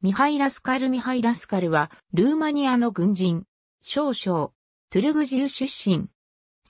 ミハイラ・スカル・ミハイラ・スカルは、ルーマニアの軍人、少将、トゥルグジュ出身。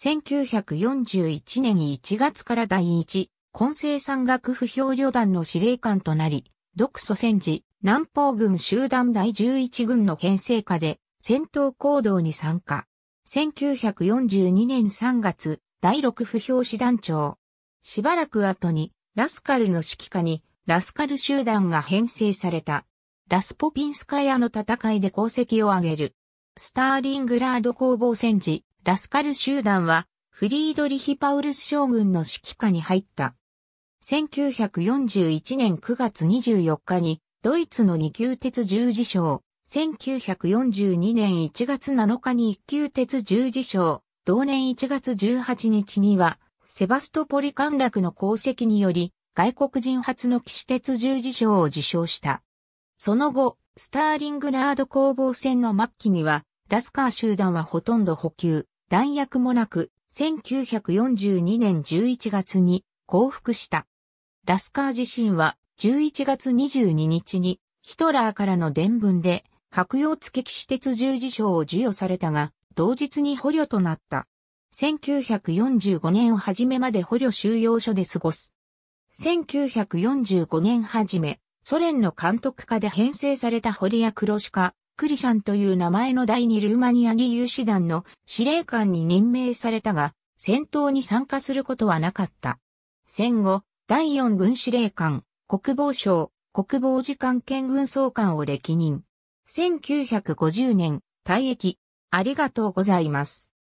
1941年1月から第一、混成山岳不評旅団の司令官となり、独祖戦時、南方軍集団第11軍の編成下で、戦闘行動に参加。1942年3月、第6不評師団長。しばらく後に、ラスカルの指揮下に、ラスカル集団が編成された。ラスポピンスカヤの戦いで功績を挙げる。スターリングラード攻防戦時、ラスカル集団は、フリードリヒ・パウルス将軍の指揮下に入った。1941年9月24日に、ドイツの二級鉄十字章、1942年1月7日に一級鉄十字章、同年1月18日には、セバストポリ陥落の功績により、外国人初の騎士鉄十字章を受賞した。その後、スターリングラード攻防戦の末期には、ラスカー集団はほとんど補給、弾薬もなく、1942年11月に降伏した。ラスカー自身は11月22日にヒトラーからの伝聞で白洋付き士鉄十字章を授与されたが、同日に捕虜となった。1945年初めまで捕虜収容所で過ごす。1945年初め、ソ連の監督下で編成されたホリア・クロシカ、クリシャンという名前の第二ルーマニア義勇士団の司令官に任命されたが、戦闘に参加することはなかった。戦後、第4軍司令官、国防省、国防次官兼軍総監を歴任。1950年、退役。ありがとうございます。